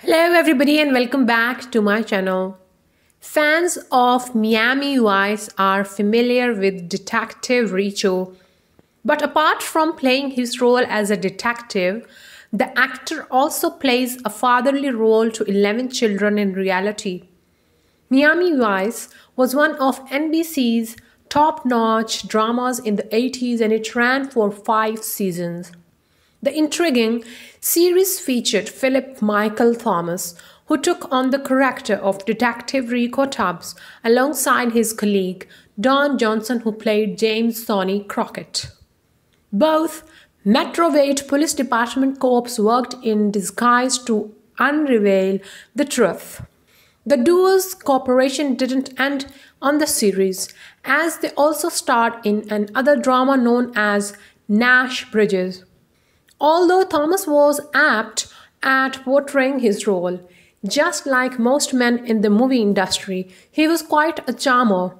Hello everybody and welcome back to my channel. Fans of Miami Vice are familiar with Detective Richo. But apart from playing his role as a detective, the actor also plays a fatherly role to 11 children in reality. Miami Vice was one of NBC's top-notch dramas in the 80s and it ran for five seasons. The intriguing series featured Philip Michael Thomas, who took on the character of Detective Rico Tubbs alongside his colleague Don Johnson, who played James Sonny Crockett. Both Metrovate Police Department corps worked in disguise to unreveal the truth. The duo's cooperation didn't end on the series, as they also starred in another drama known as Nash Bridges, Although Thomas was apt at portraying his role, just like most men in the movie industry, he was quite a charmer.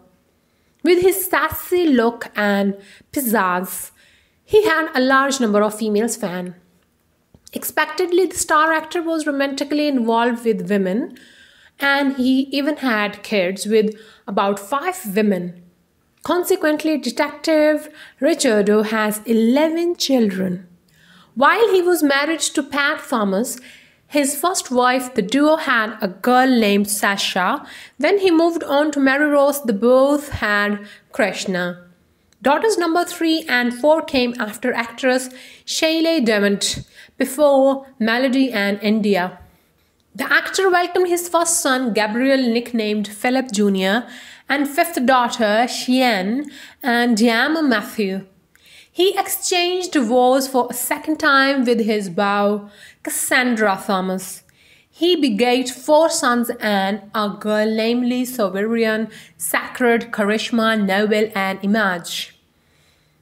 With his sassy look and pizzazz, he had a large number of female fans. Expectedly, the star actor was romantically involved with women, and he even had kids with about five women. Consequently, Detective Richardo has 11 children. While he was married to Pat Thomas, his first wife, the duo had a girl named Sasha. Then he moved on to Mary Rose, they both had Krishna. Daughters number three and four came after actress Shailene Demont, before Melody and India. The actor welcomed his first son, Gabriel, nicknamed Philip Jr., and fifth daughter, Shien, and Diana Matthew. He exchanged vows for a second time with his beau, Cassandra Thomas. He begat four sons and a girl, namely Sovereign, Sacred, Karishma, Noble, and Image.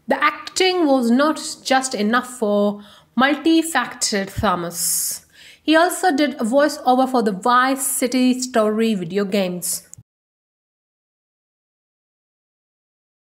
The acting was not just enough for multifaceted Thomas. He also did a voiceover for the Vice City Story video games.